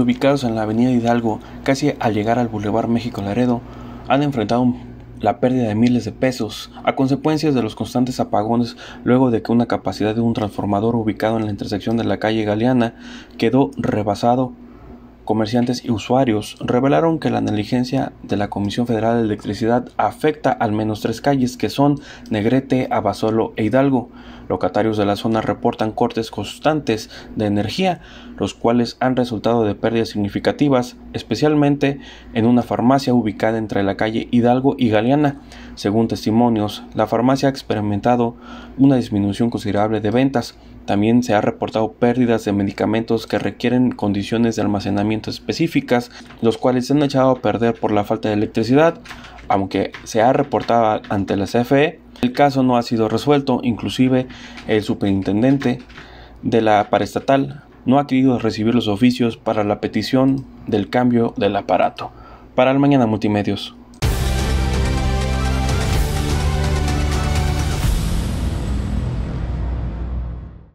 ubicados en la avenida Hidalgo, casi al llegar al Boulevard México Laredo, han enfrentado la pérdida de miles de pesos a consecuencia de los constantes apagones luego de que una capacidad de un transformador ubicado en la intersección de la calle Galeana quedó rebasado comerciantes y usuarios revelaron que la negligencia de la Comisión Federal de Electricidad afecta al menos tres calles que son Negrete, Abasolo e Hidalgo. Locatarios de la zona reportan cortes constantes de energía, los cuales han resultado de pérdidas significativas especialmente en una farmacia ubicada entre la calle Hidalgo y Galeana. Según testimonios, la farmacia ha experimentado una disminución considerable de ventas. También se ha reportado pérdidas de medicamentos que requieren condiciones de almacenamiento específicas, los cuales se han echado a perder por la falta de electricidad. Aunque se ha reportado ante la CFE, el caso no ha sido resuelto, inclusive el superintendente de la paraestatal no ha querido recibir los oficios para la petición del cambio del aparato. Para el Mañana Multimedios.